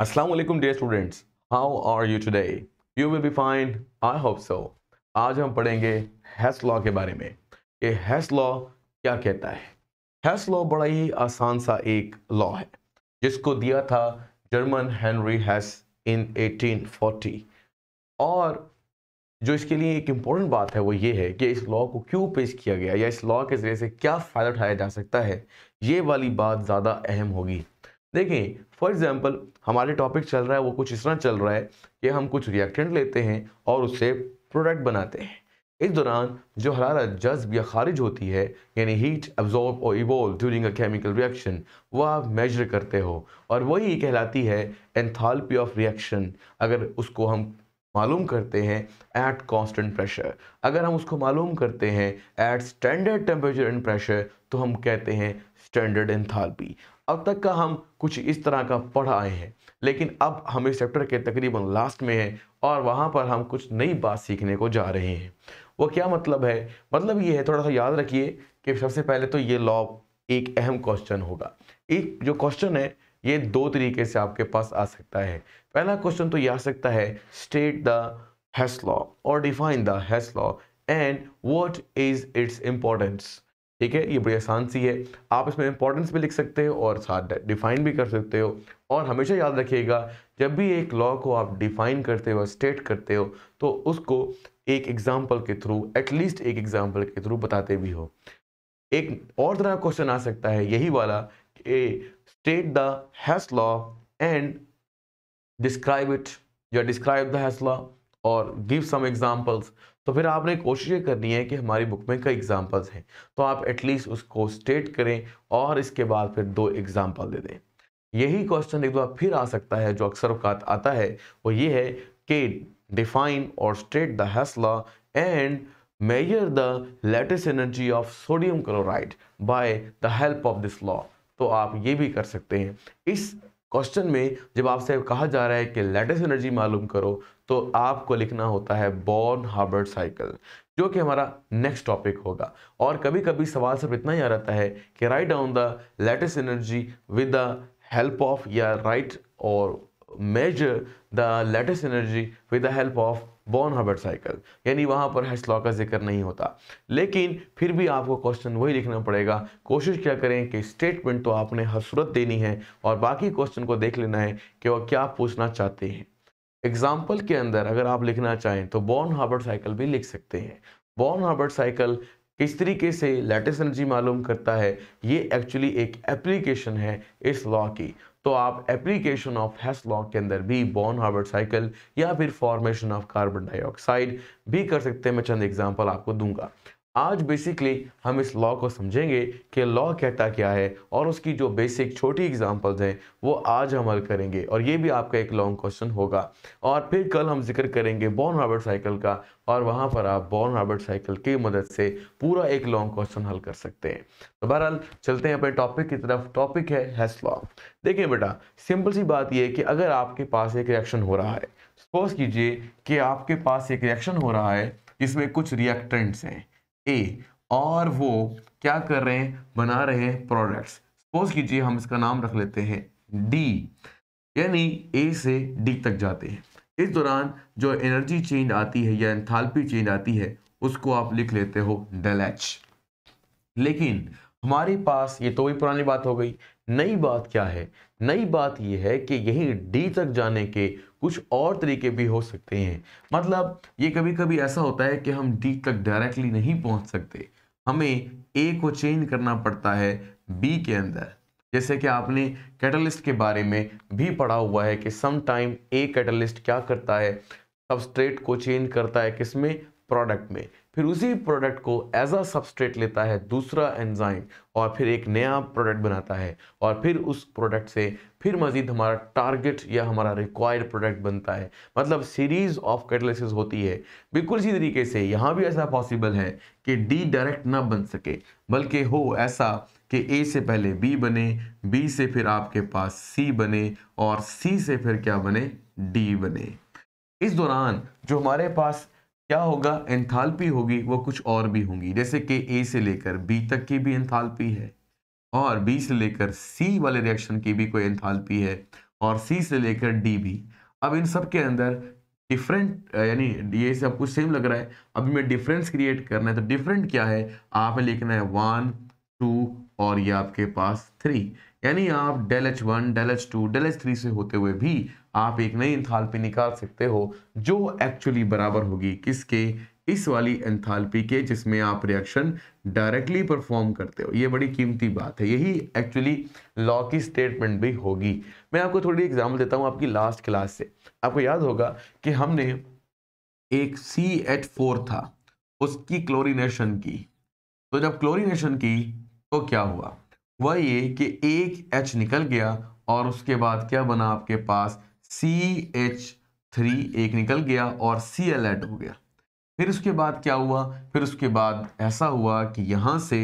Aslam dear students how are you today you will be fine I hope so आज हम पढ़ेंगे Hess law के बारे में कि हैस लॉ क्या कहता है हैस लॉ बड़ा ही आसान सा एक लॉ है जिसको दिया था जर्मन हेनरी हैस इन 1840 और जो इसके लिए एक इम्पोर्टेंट बात है वो ये है कि इस लॉ को क्यों पेश किया गया या इस लॉ के ज़रिए से क्या फ़ायदा उठाया जा सकता है ये वाली बात ज़्यादा अहम होगी देखें फॉर एग्जाम्पल हमारे टॉपिक चल रहा है वो कुछ इस तरह चल रहा है कि हम कुछ रिएक्टेंट लेते हैं और उससे प्रोडक्ट बनाते हैं इस दौरान जो हरारत जज्ब या खारिज होती है यानी हीट एब्जॉर्ब और evolve during a chemical reaction वह आप मेजर करते हो और वही कहलाती है एंथालपी ऑफ रिएक्शन अगर उसको हम मालूम करते हैं एट कांस्टेंट प्रेशर अगर हम उसको मालूम करते हैं at standard temperature and pressure तो हम कहते हैं स्टैंडर्ड एंथाल्पी अब तक का हम कुछ इस तरह का पढ़ आए हैं लेकिन अब हम इस चैप्टर के तकरीबन लास्ट में हैं और वहाँ पर हम कुछ नई बात सीखने को जा रहे हैं वो क्या मतलब है मतलब ये है थोड़ा सा याद रखिए कि सबसे पहले तो ये लॉ एक अहम क्वेश्चन होगा एक जो क्वेश्चन है ये दो तरीके से आपके पास आ सकता है पहला क्वेश्चन तो ये आ सकता है स्टेट द हैस लॉ और define the Hess law and what is its importance ठीक है ये बड़ी आसान सी है आप इसमें इंपॉर्टेंस भी लिख सकते हो और साथ डिफाइन भी कर सकते हो और हमेशा याद रखिएगा जब भी एक लॉ को आप डिफाइन करते हो स्टेट करते हो तो उसको एक एग्जाम्पल के थ्रू एटलीस्ट एक एग्जाम्पल के थ्रू बताते भी हो एक और तरह का क्वेश्चन आ सकता है यही वाला कि state the Hess law and describe it या डिस्क्राइब द हैस लॉ और गिव सम एग्जाम्पल्स तो फिर आपने कोशिश करनी है कि हमारी बुक में कई एग्जाम्पल्स हैं तो आप एटलीस्ट उसको स्टेट करें और इसके बाद फिर दो एग्जाम्पल दे दें यही क्वेश्चन एक बार फिर आ सकता है जो अक्सर अवकात आता है वो ये है कि डिफाइन और state the Hess law and measure the lattice energy of sodium chloride by the help of this law तो आप ये भी कर सकते हैं इस क्वेश्चन में जब आपसे कहा जा रहा है कि लेटेस्ट एनर्जी मालूम करो तो आपको लिखना होता है बॉर्न हार्बर्ट साइकिल जो कि हमारा नेक्स्ट टॉपिक होगा और कभी कभी सवाल सिर्फ इतना ही आ रहता है कि write down the lattice energy with the help of या राइट और measure the lattice energy with the help of Born Haber cycle यानी वहाँ पर हैस लॉ का जिक्र नहीं होता लेकिन फिर भी आपको क्वेश्चन वही लिखना पड़ेगा कोशिश क्या करें कि स्टेटमेंट तो आपने हर सूरत देनी है और बाकी क्वेश्चन को देख लेना है कि वह क्या पूछना चाहते हैं एग्जाम्पल के अंदर अगर आप लिखना चाहें तो बॉर्न हार्बर्ट साइकिल भी लिख सकते हैं बॉर्न हार्बर्ट साइकिल किस तरीके से लेटेस्ट एनर्जी मालूम करता है ये एक्चुअली एक एप्लीकेशन है इस लॉ की तो आप एप्लीकेशन ऑफ हेस के अंदर भी बॉन हार्बर्ट साइकिल या फिर फॉर्मेशन ऑफ कार्बन डाइऑक्साइड भी कर सकते हैं मैं चंद एग्जाम्पल आपको दूंगा आज बेसिकली हम इस लॉ को समझेंगे कि लॉ कहता क्या है और उसकी जो बेसिक छोटी एग्जांपल्स हैं वो आज हम हल करेंगे और ये भी आपका एक लॉन्ग क्वेश्चन होगा और फिर कल हम जिक्र करेंगे बॉर्न रॉबर्ट साइकिल का और वहाँ पर आप बॉर्न रॉबर्ट साइकिल की मदद से पूरा एक लॉन्ग क्वेश्चन हल कर सकते हैं तो बहरहाल चलते हैं अपने टॉपिक की तरफ टॉपिक है हैस लॉ देखिए बेटा सिंपल सी बात यह कि अगर आपके पास एक रिएक्शन हो रहा है सपोज कीजिए कि आपके पास एक रिएक्शन हो रहा है इसमें कुछ रिएक्टेंट्स हैं ए और वो क्या कर रहे हैं बना रहे हैं प्रोडक्ट्स सपोज कीजिए हम इसका नाम रख लेते हैं डी यानी ए से डी तक जाते हैं इस दौरान जो एनर्जी चेंज आती है या एंथाल्पी चेंज आती है उसको आप लिख लेते हो डेल एच लेकिन हमारे पास ये तो भी पुरानी बात हो गई नई बात क्या है नई बात यह है कि यहीं डी तक जाने के कुछ और तरीके भी हो सकते हैं मतलब ये कभी कभी ऐसा होता है कि हम डी तक डायरेक्टली नहीं पहुंच सकते हमें ए को चेंज करना पड़ता है बी के अंदर जैसे कि आपने कैटलिस्ट के बारे में भी पढ़ा हुआ है कि सम टाइम ए कैटलिस्ट क्या करता है सबस्ट्रेट को चेंज करता है किसमें प्रोडक्ट में फिर उसी प्रोडक्ट को एज अ सबस्ट्रेट लेता है दूसरा एंजाइम और फिर एक नया प्रोडक्ट बनाता है और फिर उस प्रोडक्ट से फिर मज़ीद हमारा टारगेट या हमारा रिक्वायर्ड प्रोडक्ट बनता है मतलब सीरीज़ ऑफ कैटलिसिस होती है बिल्कुल इसी तरीके से यहाँ भी ऐसा पॉसिबल है कि डी डायरेक्ट ना बन सके बल्कि हो ऐसा कि ए से पहले बी बने बी से फिर आपके पास सी बने और सी से फिर क्या बने डी बने इस दौरान जो हमारे पास क्या होगा एंथाल्पी होगी वो कुछ और भी होंगी जैसे कि ए से लेकर बी तक की भी एंथाल्पी है और बी से लेकर सी वाले रिएक्शन की भी कोई एंथाल्पी है और सी से लेकर डी भी अब इन सब के अंदर डिफरेंट यानी ये सब कुछ सेम लग रहा है अभी मैं डिफरेंस क्रिएट करना है तो डिफरेंट क्या है आपने लिखना है वन टू और ये आपके पास थ्री यानी आप del H one del H two del H three से होते हुए भी आप एक नई इंथालपी निकाल सकते हो जो एक्चुअली बराबर होगी किसके इस वाली एंथालपी के जिसमें आप रिएक्शन डायरेक्टली परफॉर्म करते हो ये बड़ी कीमती बात है यही एक्चुअली लॉ की स्टेटमेंट भी होगी मैं आपको थोड़ी एग्जाम्पल देता हूँ आपकी लास्ट क्लास से आपको याद होगा कि हमने एक सी एच फोर था उसकी क्लोरीनेशन की तो जब क्लोरीनेशन की तो क्या हुआ वह ये कि एक एच निकल गया और उसके बाद क्या बना आपके पास सी एच थ्री एक निकल गया और सी एल एड हो गया फिर उसके बाद क्या हुआ फिर उसके बाद ऐसा हुआ कि यहाँ से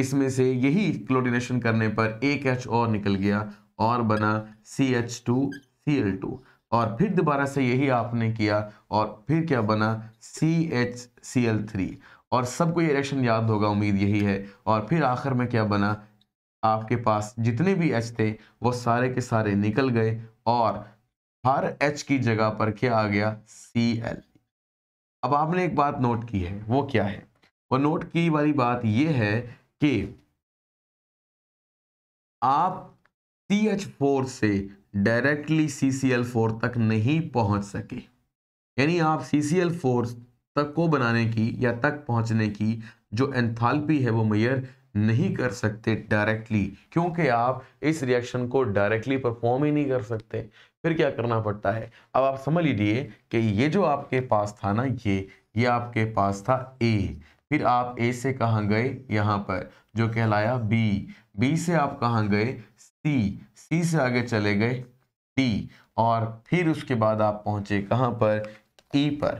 इसमें से यही क्लोरिनेशन करने पर एक एच और निकल गया और बना C H two C L two और फिर दोबारा से यही आपने किया और फिर क्या बना C H C L three और सबको ये रिएक्शन याद होगा उम्मीद यही है और फिर आखिर में क्या बना आपके पास जितने भी एच थे वो सारे के सारे निकल गए और हर एच की जगह पर क्या आ गया सी एल अब आपने एक बात नोट की है वो क्या है वो नोट की वाली बात ये है कि आप सी एच फोर से directly C C L four तक नहीं पहुंच सके यानी आप सी सी एल फोर तक को बनाने की या तक पहुंचने की जो एंथाल्पी है वो मैयर नहीं कर सकते डायरेक्टली क्योंकि आप इस रिएक्शन को डायरेक्टली परफॉर्म ही नहीं कर सकते फिर क्या करना पड़ता है अब आप समझ लीजिए कि ये जो आपके पास था ना ये ये आपके पास था ए फिर आप ए से कहाँ गए यहाँ पर जो कहलाया बी बी से आप कहाँ गए सी सी से आगे चले गए डी और फिर उसके बाद आप पहुँचे कहाँ पर ई e पर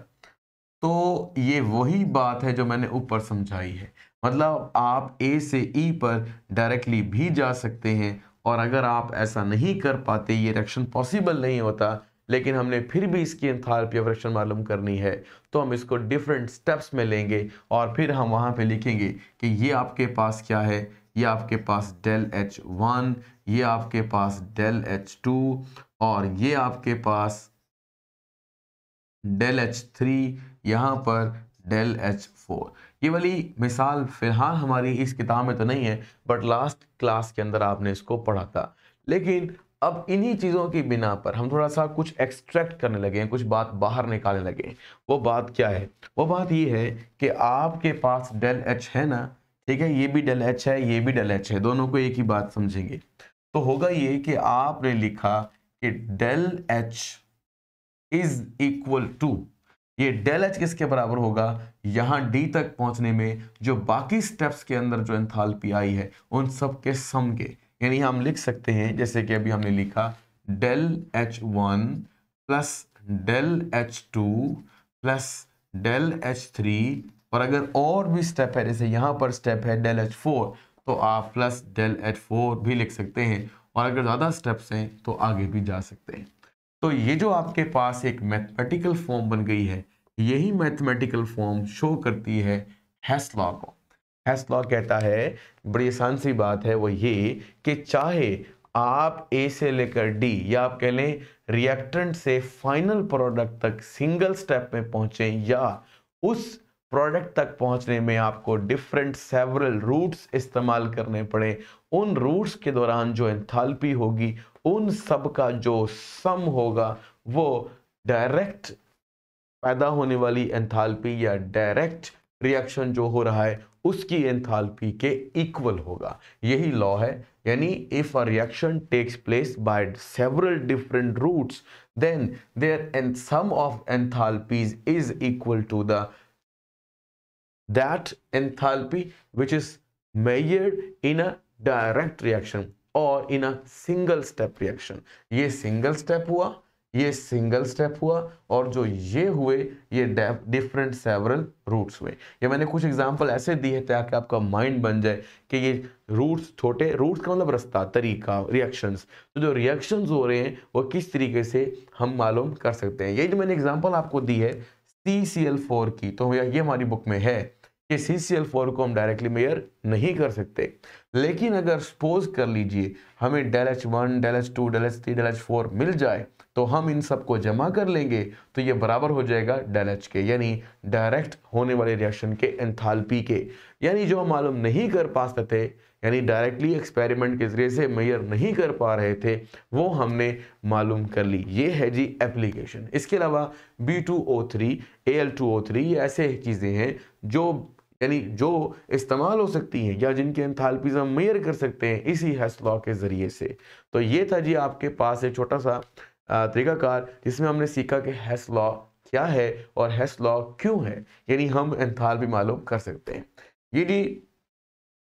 तो ये वही बात है जो मैंने ऊपर समझाई है मतलब आप ए से ई e पर डायरेक्टली भी जा सकते हैं और अगर आप ऐसा नहीं कर पाते ये रिएक्शन पॉसिबल नहीं होता लेकिन हमने फिर भी इसकी एंथैल्पी ऑफ रिएक्शन मालूम करनी है तो हम इसको डिफरेंट स्टेप्स में लेंगे और फिर हम वहाँ पे लिखेंगे कि ये आपके पास क्या है ये आपके पास डेल एच वन ये आपके पास डेल एच टू और ये आपके पास डेल एच थ्री यहाँ पर डेल एच फोर ये वाली मिसाल फ़िलहाल हमारी इस किताब में तो नहीं है बट लास्ट क्लास के अंदर आपने इसको पढ़ा था लेकिन अब इन्हीं चीज़ों की बिना पर हम थोड़ा सा कुछ एक्सट्रैक्ट करने लगे हैं कुछ बात बाहर निकालने लगे वो बात क्या है वो बात ये है कि आपके पास डेल एच है ना ठीक है ये भी डेल एच है ये भी डेल एच है दोनों को एक ही बात समझेंगे तो होगा ये कि आपने लिखा कि del H is equal to ये डेल एच किसके बराबर होगा यहाँ डी तक पहुँचने में जो बाकी स्टेप्स के अंदर जो एंथाल्पी आई है उन सब के सम के यानी हम लिख सकते हैं जैसे कि अभी हमने लिखा del H one plus del H two plus del H three और अगर और भी स्टेप है जैसे यहाँ पर स्टेप है डेल एच फोर तो आप प्लस डेल एच फोर भी लिख सकते हैं और अगर ज़्यादा स्टेप्स हैं तो आगे भी जा सकते हैं तो ये जो आपके पास एक मैथमेटिकल फॉर्म बन गई है यही मैथमेटिकल फॉर्म शो करती है हैसला को हैसला कहता है बड़ी आसान सी बात है वो ये कि चाहे आप ए से लेकर डी या आप कह लें रिएक्टेंट से फाइनल प्रोडक्ट तक सिंगल स्टेप में पहुंचे या उस प्रोडक्ट तक पहुंचने में आपको डिफरेंट सेवरल रूट्स इस्तेमाल करने पड़े उन रूट्स के दौरान जो एंथाल्पी होगी उन सब का जो सम होगा वो डायरेक्ट पैदा होने वाली एंथाल्पी या डायरेक्ट रिएक्शन जो हो रहा है उसकी एंथाल्पी के इक्वल होगा यही लॉ है यानी if a reaction takes place by several different routes then their and sum of enthalpies is equal to the that enthalpy which is measured in a direct reaction और in a single step reaction ये single step हुआ ये single step हुआ और जो ये हुए ये डिफरेंट सेवरल रूट्स हुए ये मैंने कुछ एग्जांपल ऐसे दिए है ताकि आपका माइंड बन जाए कि ये रूट्स छोटे रूट्स का मतलब रास्ता तरीका रिएक्शंस तो जो रिएक्शंस हो रहे हैं वो किस तरीके से हम मालूम कर सकते हैं ये जो तो मैंने एग्जाम्पल आपको दी है सी सी एल फोर की तो भैया ये हमारी बुक में है कि सी सी एल फोर को हम डायरेक्टली मेयर नहीं कर सकते लेकिन अगर सपोज कर लीजिए हमें del H one del H two del H three del H four मिल जाए तो हम इन सब को जमा कर लेंगे तो ये बराबर हो जाएगा डेल एच के यानी डायरेक्ट होने वाले रिएक्शन के एंथाल्पी के यानी जो हम मालूम नहीं कर पाते थे यानी डायरेक्टली एक्सपेरिमेंट के ज़रिए से मेयर नहीं कर पा रहे थे वो हमने मालूम कर ली ये है जी एप्लीकेशन इसके अलावा B two O three A L two O three ये ऐसे चीज़ें हैं जो यानी जो इस्तेमाल हो सकती हैं या जिनके एंथाल्पीज हम मेयर कर सकते हैं इसी हैसलॉ के ज़रिए से तो ये था जी आपके पास एक छोटा सा तरीकाकार जिसमें हमने सीखा कि हैस लॉ क्या है और हैस लॉ क्यों है यानी हम एंथाल भी मालूम कर सकते हैं ये जी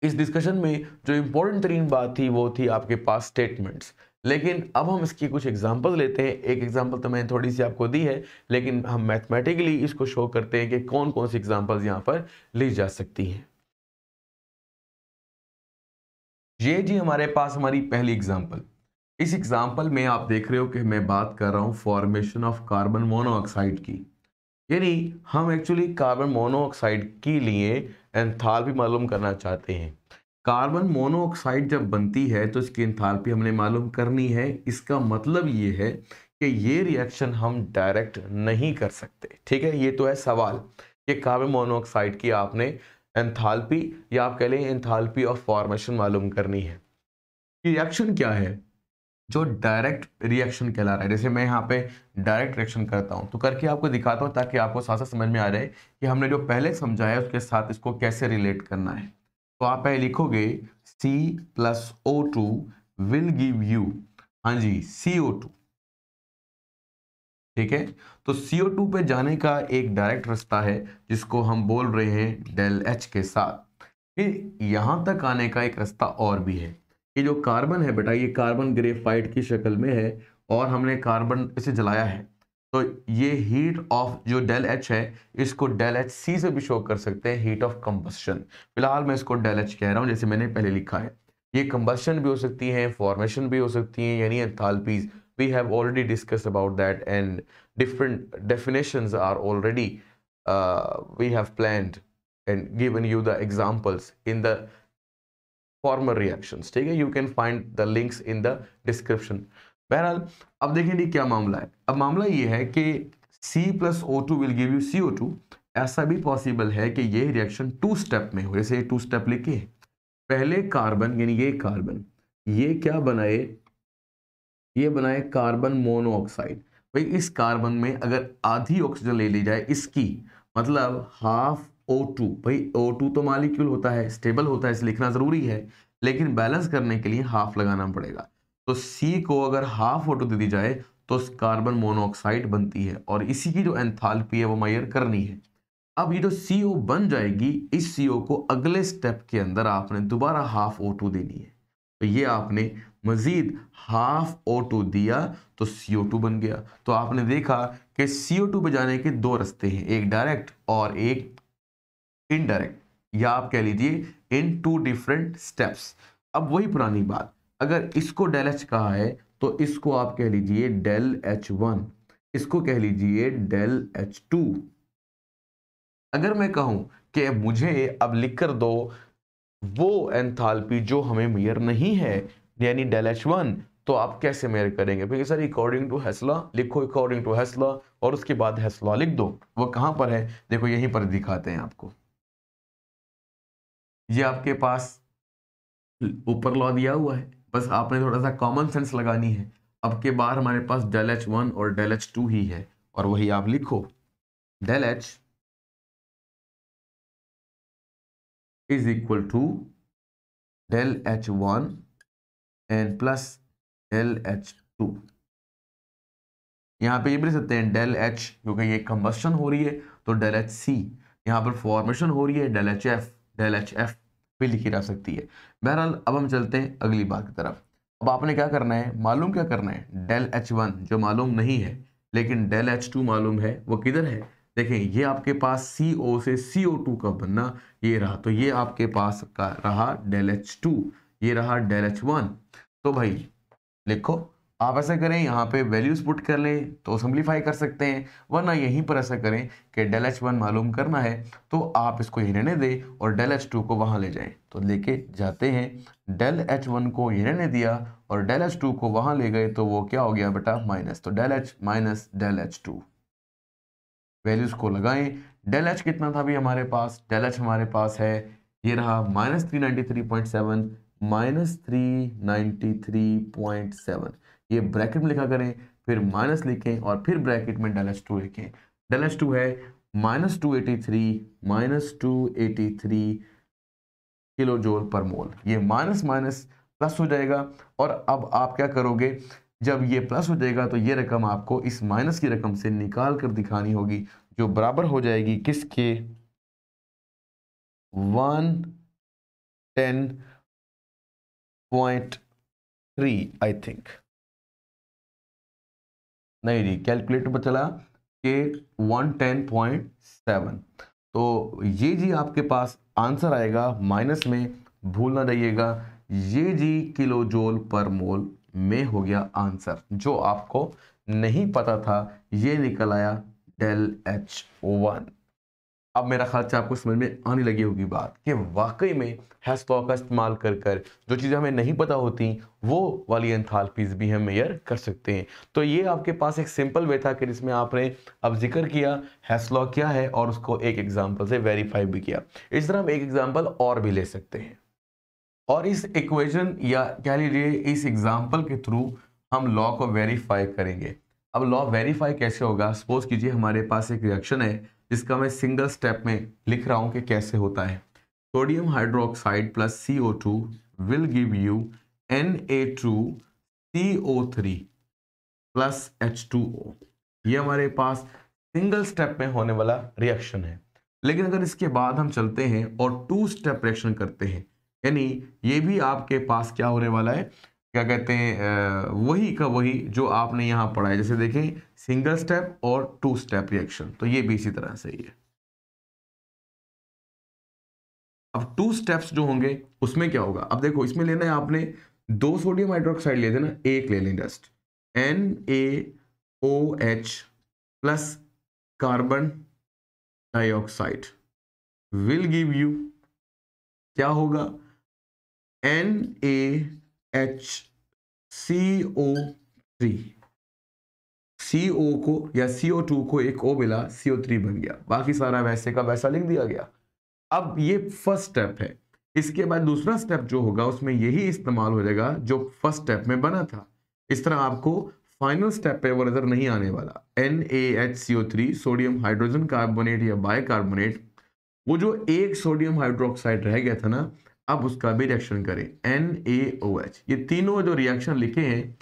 इस डिस्कशन में जो इम्पोर्टेंट तरीन बात थी वो थी आपके पास स्टेटमेंट्स लेकिन अब हम इसकी कुछ एग्जांपल लेते हैं एक एग्जांपल तो मैंने थोड़ी सी आपको दी है लेकिन हम मैथमेटिकली इसको शो करते हैं कि कौन कौन सी एग्जांपल्स यहाँ पर ली जा सकती हैं ये जी हमारे पास हमारी पहली एग्जांपल इस एग्जाम्पल में आप देख रहे हो कि मैं बात कर रहा हूँ फॉर्मेशन ऑफ कार्बन मोनोऑक्साइड की यानी हम एक्चुअली कार्बन मोनोऑक्साइड के लिए एंथालपी मालूम करना चाहते हैं कार्बन मोनोऑक्साइड जब बनती है तो इसकी एंथालपी हमने मालूम करनी है इसका मतलब ये है कि ये रिएक्शन हम डायरेक्ट नहीं कर सकते ठीक है ये तो है सवाल कि कार्बन मोनोऑक्साइड की आपने एंथालपी या आप कह लें एंथालपी ऑफ फॉर्मेशन मालूम करनी है रिएक्शन क्या है जो डायरेक्ट रिएक्शन कहला रहा है जैसे मैं यहाँ पे डायरेक्ट रिएक्शन करता हूँ तो करके आपको दिखाता हूँ ताकि आपको साथ साथ समझ में आ जाए कि हमने जो पहले समझा है उसके साथ इसको कैसे रिलेट करना है तो आप पहले लिखोगे C plus O two will give you हाँ जी सी ओ टू ठीक है तो सी ओ टू पे जाने का एक डायरेक्ट रास्ता है जिसको हम बोल रहे हैं डेल एच के साथ फिर यहाँ तक आने का एक रास्ता और भी है कि जो कार्बन है बेटा ये कार्बन ग्रेफाइट की शक्ल में है और हमने कार्बन इसे जलाया है तो ये हीट ऑफ जो डेल एच है इसको डेल एच सी से भी शो कर सकते हैं हीट ऑफ कंबस्शन फिलहाल मैं इसको डेल एच कह रहा हूँ जैसे मैंने पहले लिखा है ये कंबस्शन भी हो सकती है फॉर्मेशन भी हो सकती है यानी enthalpies we have already discuss about that and different definition are already we have planned and given you the examples in the former reaction ठीक है you can find the links in the description बहरहाल अब देखें जी क्या मामला है अब मामला ये है कि C plus O two will give you C O two ऐसा भी पॉसिबल है कि ये रिएक्शन टू स्टेप में हो जैसे टू स्टेप लिखे पहले कार्बन यानी ये कार्बन ये क्या बनाए ये बनाए कार्बन मोनोऑक्साइड भाई इस कार्बन में अगर आधी ऑक्सीजन ले ली जाए इसकी मतलब हाफ ओ टू भाई ओ टू तो मालिक्यूल होता है स्टेबल होता है इसे लिखना ज़रूरी है लेकिन बैलेंस करने के लिए हाफ लगाना पड़ेगा तो सी को अगर हाफ ओ टू दे दी जाए तो कार्बन मोनोऑक्साइड बनती है और इसी की जो एंथाल्पी है वो मैयर करनी है अब ये जो सी बन जाएगी इस सी को अगले स्टेप के अंदर आपने दोबारा हाफ ओ टू देनी है तो ये आपने मज़ीद हाफ ओ टू दिया तो सी ओ टू बन गया तो आपने देखा कि सी ओ टू पे जाने के दो रास्ते हैं एक डायरेक्ट और एक इनडायरेक्ट या आप कह लीजिए इन टू डिफरेंट स्टेप्स अब वही पुरानी बात अगर इसको डेल एच कहा है तो इसको आप कह लीजिए डेल एच वन इसको कह लीजिए डेल एच टू अगर मैं कहूं कि मुझे अब लिख कर दो वो एंथाल्पी जो हमें मेयर नहीं है यानी डेल एच वन तो आप कैसे मेयर करेंगे क्योंकि सर अकॉर्डिंग टू हैसला लिखो अकॉर्डिंग टू हैसला और उसके बाद हैसला लिख दो वो कहां पर है देखो यहीं पर दिखाते हैं आपको ये आपके पास ऊपर लॉ दिया हुआ है बस आपने थोड़ा सा कॉमन सेंस लगानी है अब के बार हमारे पास डेल एच वन और डेल एच टू ही है और वही आप लिखो del H is equal to del H one and plus del H two यहाँ पे ये भी सकते हैं डेल एच क्योंकि ये कंबस्टन हो रही है तो डेल एच सी यहाँ पर फॉर्मेशन हो रही है del H F del H F भी लिखी जा सकती है बहरहाल अब हम चलते हैं अगली बात की तरफ अब आपने क्या करना है मालूम क्या करना है डेल एच वन जो मालूम नहीं है लेकिन डेल एच टू मालूम है वो किधर है देखें ये आपके पास सी ओ से सी ओ टू का बनना ये रहा तो ये आपके पास का रहा डेल एच टू ये रहा डेल एच वन तो भाई लिखो आप ऐसा करें यहाँ पे वैल्यूज़ पुट कर लें तो सिंप्लीफाई कर सकते हैं वरना यहीं पर ऐसा करें कि डेल एच वन मालूम करना है तो आप इसको यहीं रहने दें और डेल एच टू को वहाँ ले जाएं तो लेके जाते हैं डेल एच वन को यहीं रहने दिया और डेल एच टू को वहाँ ले गए तो वो क्या हो गया बेटा माइनस तो del H minus del H two values को लगाएं डेल एच कितना था भी हमारे पास डेल एच हमारे पास है ये रहा minus three ninety three point seven minus three ninety three point seven ये ब्रैकेट में लिखा करें फिर माइनस लिखें और फिर ब्रैकेट में डेल एस टू लिखें डेल एस टू है minus two eighty three minus two eighty three kilo joule per मोल ये माइनस माइनस प्लस हो जाएगा और अब आप क्या करोगे जब ये प्लस हो जाएगा तो ये रकम आपको इस माइनस की रकम से निकाल कर दिखानी होगी जो बराबर हो जाएगी किसके one ten point three I think नहीं जी कैलकुलेटर पर चला के वन टेन पॉइंट सेवन तो ये जी आपके पास आंसर आएगा माइनस में भूल ना जाइएगा ये जी किलो जोल पर मोल में हो गया आंसर जो आपको नहीं पता था ये निकल आया डेल एच वन अब मेरा ख्याल से आपको समझ में आने लगी होगी बात कि वाकई में हैज लॉ का इस्तेमाल कर कर जो चीज़ें हमें नहीं पता होती वो वाली एंथालपीज भी हम मेयर कर सकते हैं तो ये आपके पास एक सिंपल वे था कि जिसमें आपने अब जिक्र किया हैज लॉ क्या है और उसको एक एग्जाम्पल से वेरीफाई भी किया इस तरह हम एक एग्जाम्पल और भी ले सकते हैं और इस इक्वेशन या कह लीजिए इस एग्जाम्पल के थ्रू हम लॉ को वेरीफाई करेंगे अब लॉ वेरीफाई कैसे होगा सपोज कीजिए हमारे पास एक रिएक्शन है जिसका मैं सिंगल स्टेप में लिख रहा हूँ कि कैसे होता है sodium hydroxide plus C O two will give you N A two C O three plus H two O ये हमारे पास सिंगल स्टेप में होने वाला रिएक्शन है लेकिन अगर इसके बाद हम चलते हैं और टू स्टेप रिएक्शन करते हैं यानी ये भी आपके पास क्या होने वाला है क्या कहते हैं वही का वही जो आपने यहाँ पढ़ा है जैसे देखें सिंगल स्टेप और टू स्टेप रिएक्शन तो ये भी इसी तरह से ही है अब टू स्टेप्स जो होंगे उसमें क्या होगा अब देखो इसमें लेना है आपने दो सोडियम हाइड्रोक्साइड ले देना एक ले लें just N A O H plus carbon dioxide will give you क्या होगा N A H C O three C O को या सी ओ टू को एक ओ मिला सी ओ थ्री बन गया बाकी सारा वैसे का वैसा लिख दिया गया अब ये फर्स्ट स्टेप है इसके बाद दूसरा स्टेप जो होगा उसमें यही इस्तेमाल हो जाएगा जो फर्स्ट स्टेप में बना था इस तरह आपको फाइनल स्टेप पे वो नजर नहीं आने वाला N A H C O three sodium hydrogen carbonate या बाय कार्बोनेट वो जो एक सोडियम हाइड्रोक्साइड रह गया था ना अब उसका भी रिएक्शन करें एन ए ओ एच ये तीनों जो रिएक्शन लिखे हैं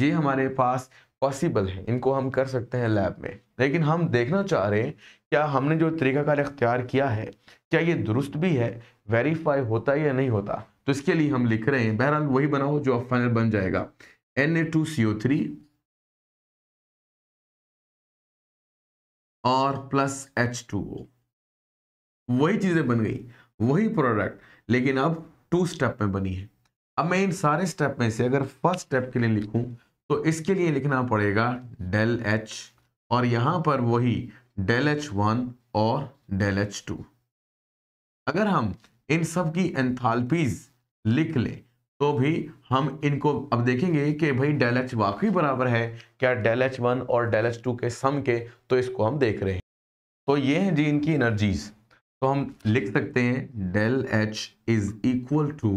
ये हमारे पास पॉसिबल है इनको हम कर सकते हैं लैब में लेकिन हम देखना चाह रहे हैं क्या हमने जो तरीकाकार इख्तियार किया है क्या ये दुरुस्त भी है वेरीफाई होता है या नहीं होता तो इसके लिए हम लिख रहे हैं बहरहाल वही बनाओ जो अब फाइनल बन जाएगा N A two C O three और प्लस एच टू ओ वही चीज़ें बन गई वही प्रोडक्ट लेकिन अब टू स्टेप में बनी है अब मैं इन सारे स्टेप में से अगर फर्स्ट स्टेप के लिए लिखूं तो इसके लिए लिखना पड़ेगा डेल एच और यहां पर वही डेल एच वन और डेल एच टू अगर हम इन सब की एंथालपीज लिख लें तो भी हम इनको अब देखेंगे कि भाई डेल एच वाकई बराबर है क्या डेल एच वन और डेल एच टू के सम के तो इसको हम देख रहे हैं तो ये हैं जी इनकी एनर्जीज़ तो हम लिख सकते हैं del H is equal to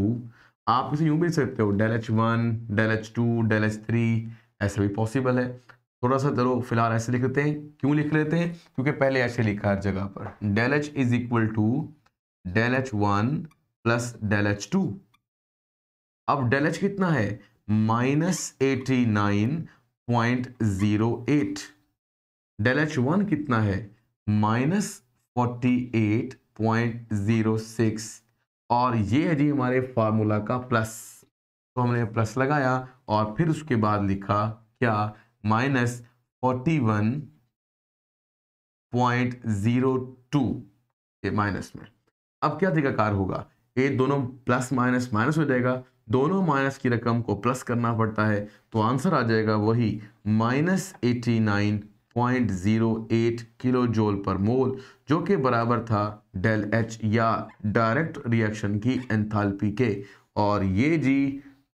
आप इसे यूं भी सकते हो del H one del H two del H three ऐसे भी पॉसिबल है थोड़ा सा चलो फिलहाल ऐसे लिख लेते हैं क्यों लिख लेते हैं क्योंकि पहले ऐसे लिखा हर जगह पर del H is equal to del H one plus del H two अब डेल एच कितना है minus eighty nine point zero eight del H one कितना है माइनस 48.06 और ये है जी हमारे फार्मूला का प्लस तो हमने प्लस लगाया और फिर उसके बाद लिखा क्या minus forty one point zero two ये माइनस में अब क्या तरीकाकार होगा ये दोनों प्लस माइनस माइनस हो जाएगा दोनों माइनस की रकम को प्लस करना पड़ता है तो आंसर आ जाएगा वही minus eighty nine 0.08 kilo joule per मोल जो कि बराबर था डेल एच या डायरेक्ट रिएक्शन की एंथाल्पी के और ये जी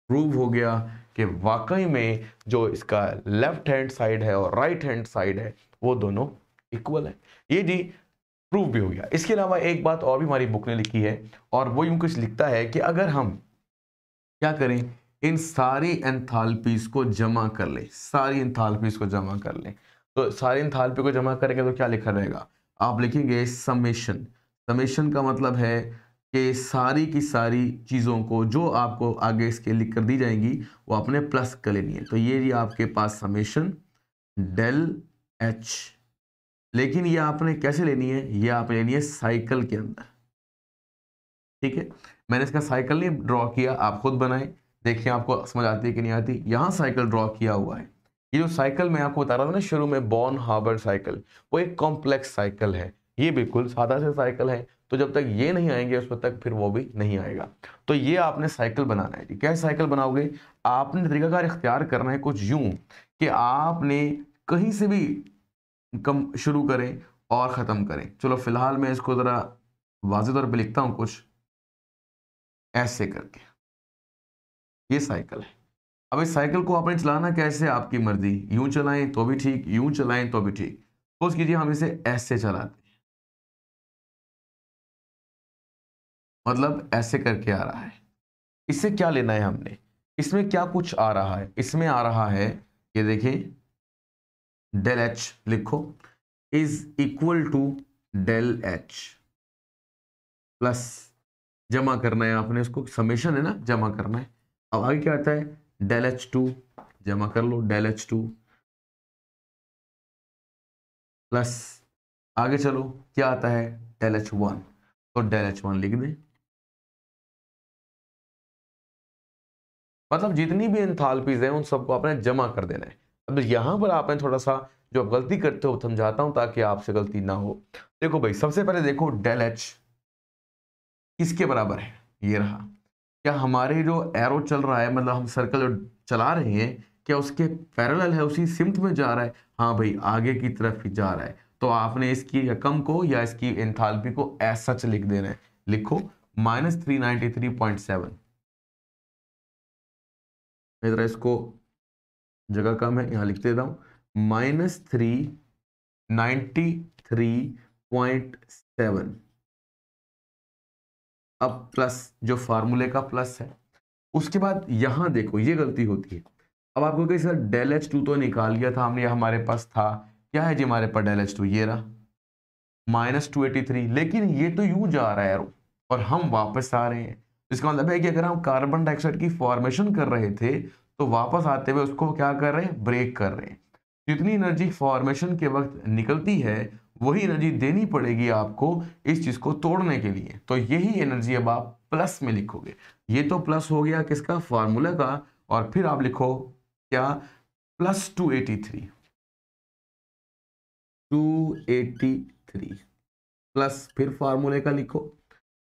प्रूव हो गया कि वाकई में जो इसका लेफ्ट हैंड साइड है और राइट हैंड साइड है वो दोनों इक्वल है ये जी प्रूव भी हो गया इसके अलावा एक बात और भी हमारी बुक ने लिखी है और वो यूं कुछ लिखता है कि अगर हम क्या करें इन सारी एंथाल्पीज को जमा कर लें सारी एंथाल्पीज को जमा कर लें तो सारे इंथालपी को जमा करेंगे तो क्या लिखा रहेगा आप लिखेंगे समेशन समेशन का मतलब है कि सारी की सारी चीज़ों को जो आपको आगे इसके लिख कर दी जाएंगी वो आपने प्लस कर लेनी है तो ये जी आपके पास समेशन डेल एच लेकिन ये आपने कैसे लेनी है ये आप लेनी है साइकिल के अंदर ठीक है मैंने इसका साइकिल नहीं ड्रॉ किया आप खुद बनाए देखिए आपको समझ आती है कि नहीं आती यहाँ साइकिल ड्रॉ किया हुआ है ये जो साइकिल मैं आपको बता रहा था ना शुरू में बॉर्न हार्बर साइकिल वो एक कॉम्प्लेक्स साइकिल है ये बिल्कुल सादा से साइकिल है तो जब तक ये नहीं आएंगे उस तक फिर वो भी नहीं आएगा तो ये आपने साइकिल बनाना है जी साइकिल बनाओगे आपने तरीकाकार इख्तियार करना है कुछ यूं कि आपने कहीं से भी कम शुरू करें और ख़त्म करें चलो फिलहाल मैं इसको ज़रा वाज तौर पर लिखता हूँ कुछ ऐसे करके ये साइकिल है अब इस साइकिल को आपने चलाना कैसे आपकी मर्जी यूं चलाएं तो भी ठीक यूं चलाएं तो भी ठीक सोच कीजिए हम इसे ऐसे चलाते हैं मतलब ऐसे करके आ रहा है इससे क्या लेना है हमने इसमें क्या कुछ आ रहा है इसमें आ रहा है ये देखिए डेल एच लिखो is equal to del H plus जमा करना है आपने उसको समेशन है ना जमा करना है अब आगे क्या आता है डेल एच टू जमा कर लो डेल एच टू प्लस आगे चलो क्या आता है डेल एच वन तो डेल एच वन लिख दे मतलब जितनी भी इंथालपीज हैं उन सबको आपने जमा कर देना है अब तो यहां पर आपने थोड़ा सा जो आप गलती करते हो समझाता हूं ताकि आपसे गलती ना हो देखो भाई सबसे पहले देखो डेल एच किसके बराबर है ये रहा क्या हमारे जो एरो चल रहा है मतलब हम सर्कल चला रहे हैं क्या उसके पैरेलल है उसी सिम्त में जा रहा है हाँ भाई आगे की तरफ ही जा रहा है तो आपने इसकी रकम को या इसकी एंथालपी को एस सच लिख देना है लिखो minus three ninety three point seven जरा इसको जगह कम है यहाँ लिख देता हूँ minus three ninety three point seven अब प्लस जो फार्मूले का प्लस है उसके बाद यहाँ देखो ये गलती होती है अब आपको कहीं सर डेल एच टू तो निकाल लिया था हमने हमारे पास था क्या है जी हमारे पास डेल एच टू ये रहा माइनस टू एटी थ्री लेकिन ये तो यू जा रहा है और हम वापस आ रहे हैं इसका मतलब है कि अगर हम कार्बन डाइऑक्साइड की फॉर्मेशन कर रहे थे तो वापस आते हुए उसको क्या कर रहे हैं ब्रेक कर रहे हैं जितनी एनर्जी फॉर्मेशन के वक्त निकलती है वही एनर्जी देनी पड़ेगी आपको इस चीज़ को तोड़ने के लिए तो यही एनर्जी अब आप प्लस में लिखोगे ये तो प्लस हो गया किसका फॉर्मूला का और फिर आप लिखो क्या plus two eighty three two eighty three plus फिर फार्मूले का लिखो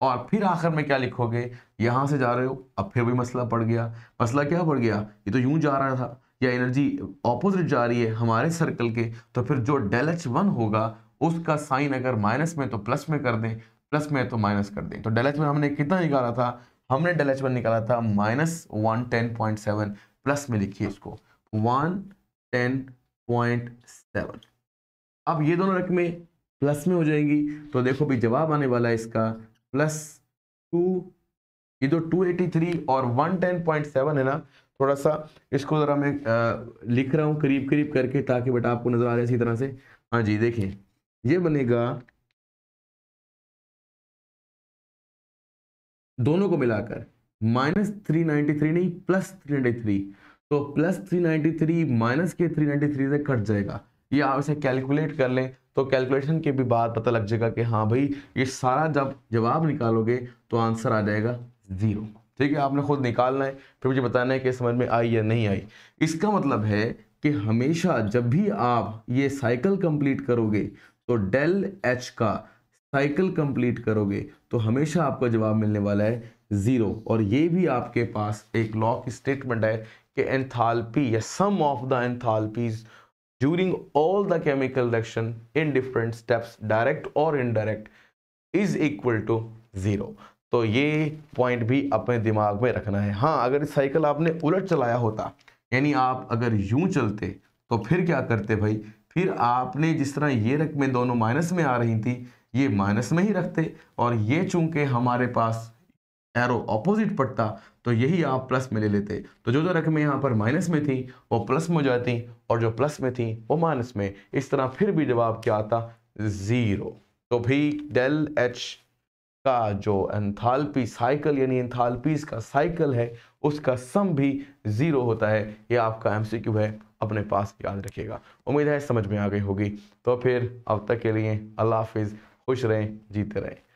और फिर आखिर में क्या लिखोगे यहां से जा रहे हो अब फिर भी मसला पड़ गया मसला क्या पड़ गया ये तो यूं जा रहा था या एनर्जी ऑपोजिट जा रही है हमारे सर्कल के तो फिर जो डेल एच वन होगा उसका साइन अगर माइनस में तो प्लस में कर दें प्लस में तो माइनस कर दें तो डेल एच वन हमने कितना निकाला था हमने डेल एच वन निकाला था minus one ten point seven plus में लिखिए इसको वन टेन पॉइंट सेवन अब ये दोनों रकमें प्लस में हो जाएंगी तो देखो भी जवाब आने वाला है इसका प्लस टू ये जो टू एटी थ्री और वन टेन पॉइंट सेवन है ना थोड़ा सा इसको ज़रा मैं लिख रहा हूँ करीब करीब करके ताकि बेटा आपको नज़र आ रहा इसी तरह से हाँ जी देखें ये बनेगा दोनों को मिलाकर माइनस थ्री नाइन्टी थ्री नहीं प्लस थ्री नाइन्टी थ्री तो plus three ninety three minus के थ्री नाइन्टी थ्री से कट जाएगा ये आप इसे कैलकुलेट कर लें तो कैलकुलेशन के भी बाद पता लग जाएगा कि हाँ भाई ये सारा जब जवाब निकालोगे तो आंसर आ जाएगा ज़ीरो ठीक है आपने खुद निकालना है फिर मुझे बताना है कि समझ में आई या नहीं आई इसका मतलब है कि हमेशा जब भी आप ये साइकिल कंप्लीट करोगे तो डेल एच का साइकिल कंप्लीट करोगे तो हमेशा आपका जवाब मिलने वाला है ज़ीरो और ये भी आपके पास एक लॉक स्टेटमेंट है कि एंथालपी या sum of the enthalpies during all the chemical reaction in different steps direct और indirect is equal to zero तो ये पॉइंट भी अपने दिमाग में रखना है हाँ अगर साइकिल आपने उलट चलाया होता यानी आप अगर यूं चलते तो फिर क्या करते भाई फिर आपने जिस तरह ये रकमें दोनों माइनस में आ रही थी ये माइनस में ही रखते और ये चूंकि हमारे पास एरो ऑपोजिट पड़ता तो यही आप प्लस में ले लेते तो जो जो रकमें यहाँ पर माइनस में थी वो प्लस में हो जाती और जो प्लस में थी वो माइनस में इस तरह फिर भी जवाब क्या आता ज़ीरो तो भी डेल एच का जो एंथाल्पी साइकिल यानी एंथाल्पीज का साइकिल है उसका सम भी ज़ीरो होता है ये आपका एमसीक्यू है अपने पास याद रखिएगा उम्मीद है समझ में आ गई होगी तो फिर अब तक के लिए अल्लाह हाफिज़ खुश रहें जीते रहें